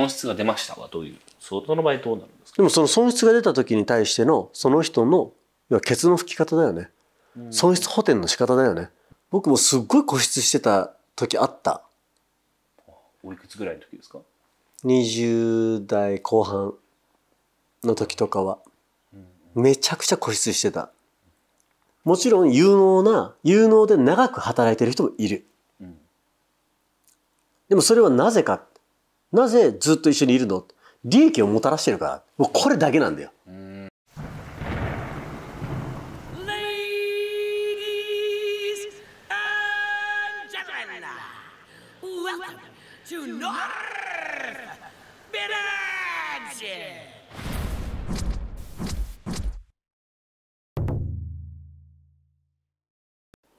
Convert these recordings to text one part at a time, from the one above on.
損失が出ましたはどういう相当の場合どうなるんですかでもその損失が出た時に対してのその人の要はケツの拭き方だよね、うん、損失補填の仕方だよね僕もすっごい固執してた時あったおいくつぐらいの時ですか20代後半の時とかは、めちゃくちゃ固執してたもちろん有能な有能で長く働いてる人もいる、でもそれはなぜかなぜずっと一緒にいるの利益をもたらしてるから。もうこれだけなんだよ。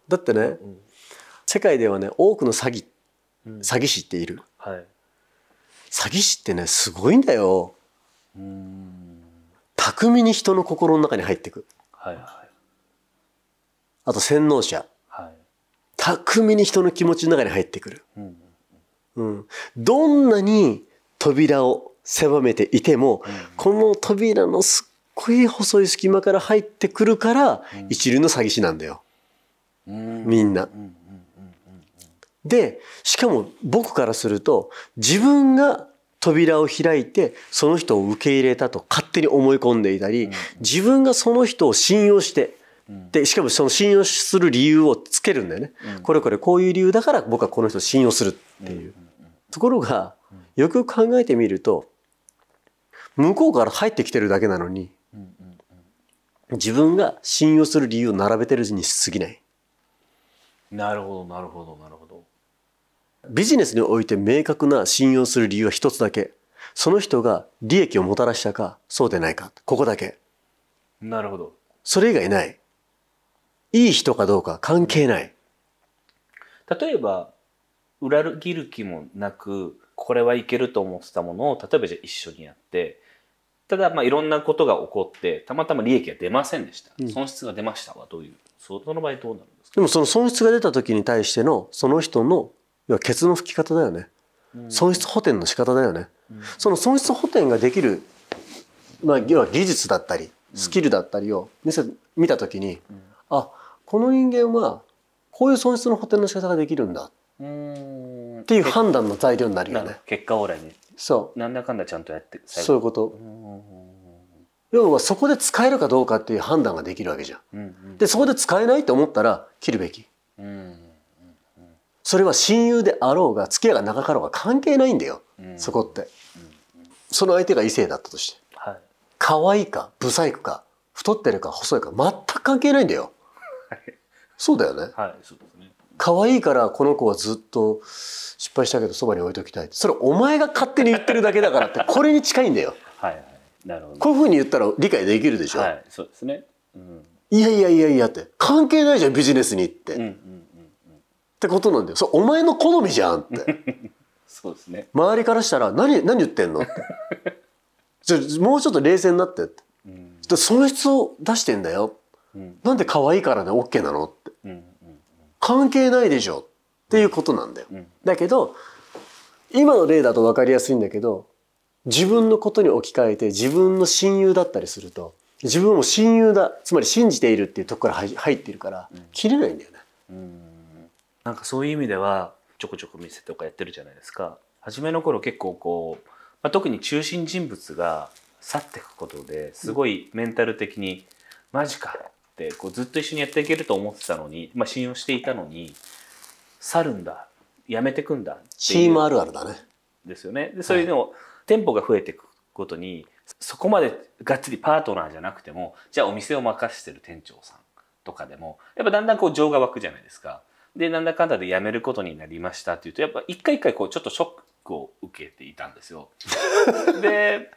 だってね、世界ではね多くの詐欺、詐欺師っている、はい、詐欺師ってねすごいんだよ巧みに人の心の中に入っていく、はいはい、あと洗脳者、はい、巧みに人の気持ちの中に入ってくる、うんうん、どんなに扉を狭めていても、うん、この扉のすっごい細い隙間から入ってくるから、うん、一流の詐欺師なんだよ、うん、みんな。でしかも僕からすると自分が扉を開いてその人を受け入れたと勝手に思い込んでいたり自分がその人を信用してでしかもその信用する理由をつけるんだよね、これこれこういう理由だから僕はこの人を信用するっていう、ところがよく考えてみると向こうから入ってきてるだけなのに、自分が信用する理由を並べてるに過ぎない。なるほどなるほどなるほど。ビジネスにおいて明確な信用する理由は一つだけ。その人が利益をもたらしたか、そうでないか。ここだけ。なるほど。それ以外ない。いい人かどうか関係ない。例えば、裏切る気もなく、これはいけると思ってたものを、例えばじゃあ一緒にやって、ただ、まあ、いろんなことが起こって、たまたま利益が出ませんでした。損失が出ましたはどういう、その場合どうなるんですかでもその損失が出た時に対しての、その人の要はケツの吹き方だよね、うん、損失補填の仕方だよね、うん、その損失補填ができる、まあ、要は技術だったりスキルだったりを見せ見た時に、うん、あこの人間はこういう損失の補填の仕方ができるんだっていう判断の材料になるよね。結果オーライそう。なんだかんだちゃんとやって。そういうこと。要はそこで使えるかどうかっていう判断ができるわけじゃん。うんうん、でそこで使えないと思ったら切るべき。うんそれは親友であろうが付き合いが長かろうが関係ないんだよ、うん、そこって、うん、その相手が異性だったとして、はい、可愛いか不細工か太ってるか細いか全く関係ないんだよ、はい、そうだよね,、はい、そうですね可愛いからこの子はずっと失敗したけどそばに置いときたいそれお前が勝手に言ってるだけだからって これに近いんだよはい、はい、なるほどこういうふうに言ったら理解できるでしょ、はい、そうですね、うん、いやいやいやいやって関係ないじゃんビジネスにって、うんうんってことなんだよそれお前の好みじゃんって そうですね周りからしたら何何言ってんのってちょもうちょっと冷静になってって、うん、損失を出してんだよ、うん、なんで可愛いからね OK なのって、うん関係ないでしょっていうことなんだよ、うん、だけど今の例だと分かりやすいんだけど自分のことに置き換えて自分の親友だったりすると自分も親友だつまり信じているっていうとこから入っているから切れないんだよね。うんなんかそういう意味ではちょこちょこ店とかやってるじゃないですか初めの頃結構こう、まあ、特に中心人物が去っていくことですごいメンタル的に、マジかってこうずっと一緒にやっていけると思ってたのに、まあ、信用していたのに去るんだやめてくんだチームあるあるだねですよねでそういうのを、店舗が増えていくことにそこまでがっつりパートナーじゃなくてもじゃあお店を任してる店長さんとかでもやっぱだんだんこう情が湧くじゃないですかでなんだかんだで辞めることになりましたっていうとやっぱ一回一回こうちょっとショックを受けていたんですよ。で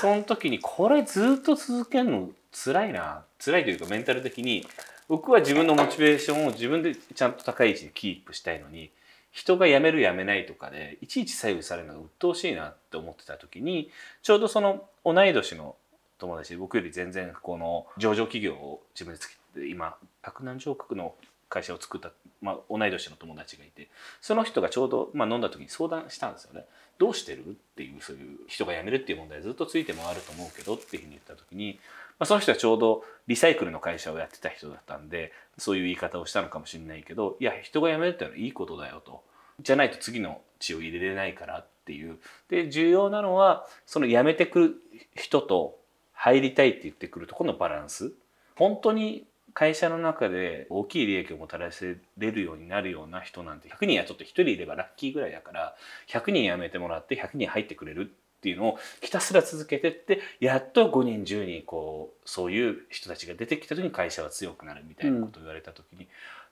その時にこれずっと続けるの辛いな辛いというかメンタル的に僕は自分のモチベーションを自分でちゃんと高い位置にキープしたいのに人が辞める辞めないとかでいちいち左右されるのが鬱陶しいなって思ってた時にちょうどその同い年の友達で僕より全然この上場企業を自分で作って今百何十億の会社を作った、まあ、同い年の友達がいてその人がちょうど、まあ、飲んだ時に相談したんですよね「どうしてる?」っていうそういう人が辞めるっていう問題ずっとついて回ると思うけどっていうふうに言った時に、まあ、その人はちょうどリサイクルの会社をやってた人だったんでそういう言い方をしたのかもしれないけどいや人が辞めるってのはいいことだよと。じゃないと次の血を入れれないからっていう。で重要なのはその辞めてくる人と入りたいって言ってくるとこのバランス。本当に会社の中で大きい利益をもたらせれるようになるような人なんて100人やちょっと1人いればラッキーぐらいだから100人辞めてもらって100人入ってくれるっていうのをひたすら続けてってやっと5人10人こうそういう人たちが出てきた時に会社は強くなるみたいなことを言われた時に、うん、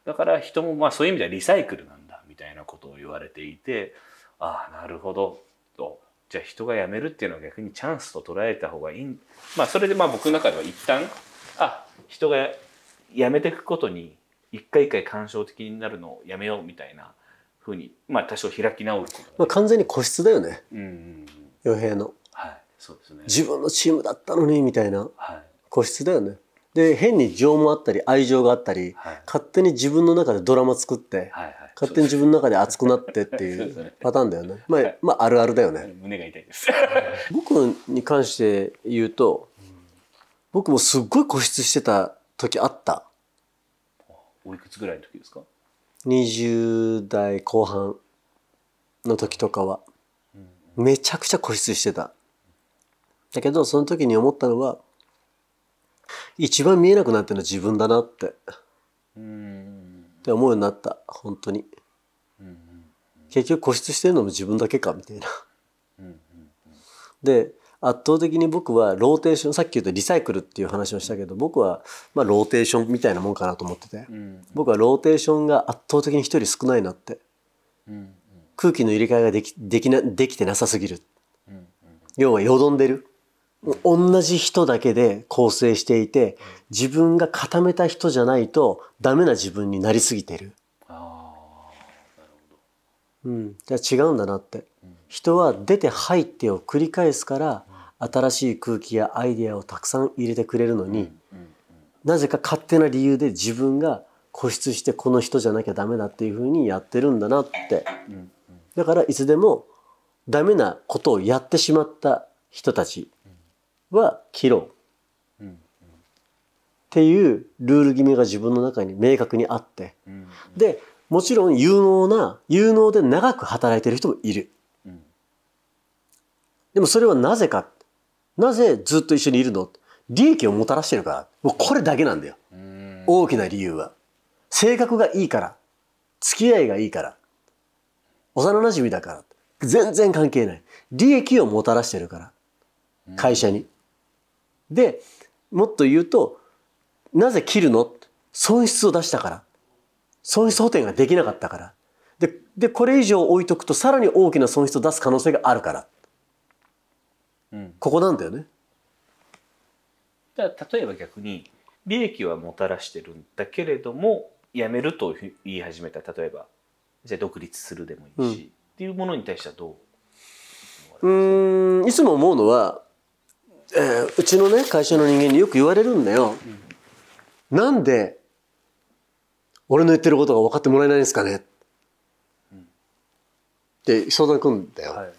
だから人もまあそういう意味ではリサイクルなんだみたいなことを言われていてああなるほどと。じゃあ人が辞めるっていうのは逆にチャンスと捉えた方がいい、まあ、それでまあ僕の中では一旦あ人がやめていくことに一回一回感傷的になるのをやめようみたいなふうに、まあ、多少開き直るまあ、完全に個室だよね与、うんうん、平の、はいそうですね、自分のチームだったのにみたいな、はい、個室だよねで変に情もあったり愛情があったり、はい、勝手に自分の中でドラマ作って、はいはい、勝手に自分の中で熱くなってっていうパターンだよねね、まあ、まああるあるだよね胸が痛いです僕に関して言うと、僕もすっごい固執してた時あったおいくつぐらいの時ですか20代後半の時とかはめちゃくちゃ固執してただけどその時に思ったのは一番見えなくなってるのは自分だなってって思うようになった本当に結局固執してるのも自分だけかみたいなで圧倒的に僕はローテーションさっき言ったリサイクルっていう話をしたけど僕はまあローテーションみたいなもんかなと思ってて、うん、僕はローテーションが圧倒的に1人少ないなって、うん、空気の入れ替えができできなできてなさすぎる、うん、要はよどんでる同じ人だけで構成していて自分が固めた人じゃないとダメな自分になりすぎてる。うん、じゃ違うんだなって、人は出て入ってを繰り返すから新しい空気やアイデアをたくさん入れてくれるのに、なぜか勝手な理由で自分が固執してこの人じゃなきゃダメだっていうふうにやってるんだなって、だからいつでもダメなことをやってしまった人たちは切ろうっていうルール決めが自分の中に明確にあって、でもちろん有能な有能で長く働いてる人もいる。でもそれはなぜかなぜずっと一緒にいるの利益をもたらしてるからもうこれだけなんだよ大きな理由は性格がいいから付き合いがいいから幼なじみだから全然関係ない利益をもたらしてるから会社に。でもっと言うとなぜ切るの損失を出したから損失補填ができなかったからででこれ以上置いとくとさらに大きな損失を出す可能性があるから。ここなんだよね。じだ例えば逆に利益はもたらしてるんだけれどもやめると言い始めた例えばじゃあ独立するでもいいし、うん、っていうものに対してはどううんいつも思うのは、えー、うちのね会社の人間によく言われるんだよ。うん、なんで俺の言ってることが分かってもらえないんですかね、うん、って相談くんだよ。はい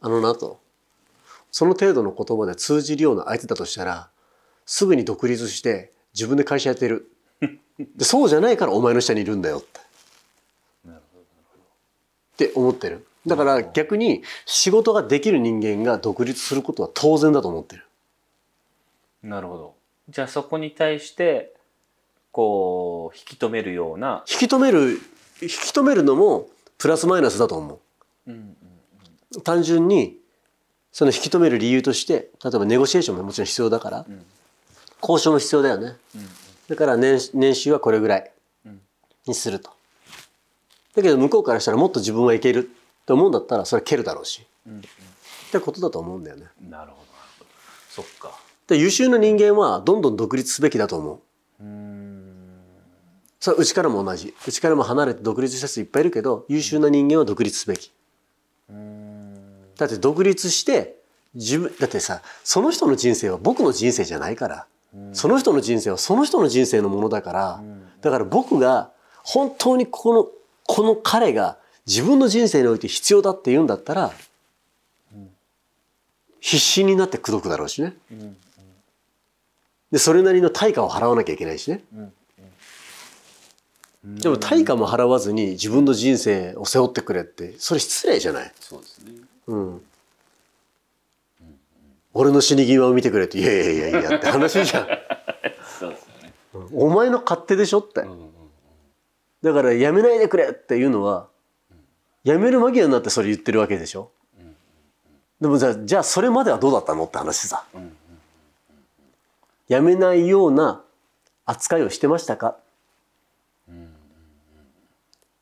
あのなと。その程度の言葉で通じるような相手だとしたら、すぐに独立して自分で会社やってる。でそうじゃないからお前の下にいるんだよって。って思ってる。だから逆に仕事ができる人間が独立することは当然だと思ってる。なるほど。じゃあそこに対してこう引き止めるような引き止める引き止めるのもプラスマイナスだと思う。うん単純にその引き止める理由として例えばネゴシエーションももちろん必要だから、うん、交渉も必要だよね、うん、だから年年収はこれぐらいにすると、だけど向こうからしたらもっと自分はいけると思うんだったらそれは蹴るだろうし、うん、ってことだと思うんだよねなるほどそっかで優秀な人間はどんどん独立すべきだと思ううんそれうちからも同じうちからも離れて独立した人いっぱいいるけど優秀な人間は独立すべきだって独立して自分だってさその人の人生は僕の人生じゃないから、うん、その人の人生はその人の人生のものだから、うん、だから僕が本当にこのこの彼が自分の人生において必要だって言うんだったら、うん、必死になって口説くだろうしね、でそれなりの対価を払わなきゃいけないしね、でも対価も払わずに自分の人生を背負ってくれってそれ失礼じゃない。そうですねうん俺の死に際を見てくれって「いやいやいやいや」って話じゃんお前の勝手でしょって、うんうんうん、だからやめないでくれっていうのは、うん、やめる間際になってそれ言ってるわけでしょ、うんうんでもじゃあじゃあそれまではどうだったのって話さ、うんうん、やめないような扱いをしてましたか、うんうんうん、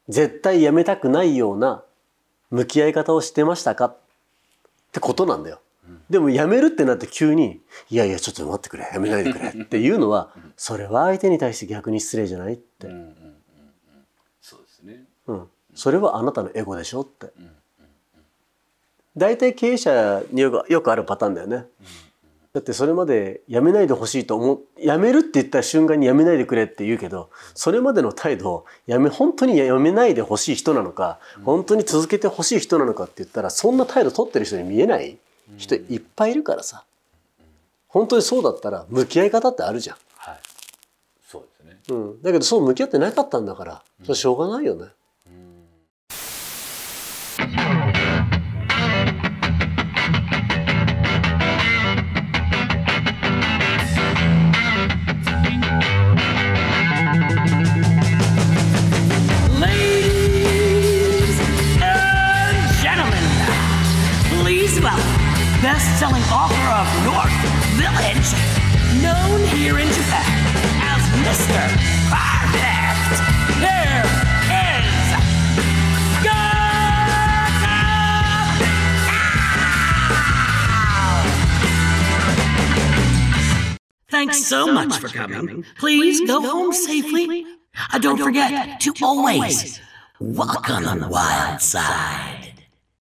絶対やめたくないような向き合い方を知ってましたかってことなんだよ。でも辞めるってなって急に「いやいやちょっと待ってくれ辞めないでくれ」っていうのはそれは相手に対して逆に失礼じゃないって、うんそうですね、それはあなたのエゴでしょって大体、うん経営者によくあるパターンだよね、だってそれまでやめないでほしいと思やめるって言った瞬間にやめないでくれって言うけどそれまでの態度をやめ本当にやめないでほしい人なのか、本当に続けてほしい人なのかって言ったらそんな態度取ってる人に見えない人いっぱいいるからさ本当にそうだったら向き合い方ってあるじゃん。はい、そうですね、うん、だけどそう向き合ってなかったんだからそれしょうがないよね。うん Podcast. Here is Thanks, so, much, for coming. Please, go, home safely. And Uh, don't, forget, forget to always walk on the wild side.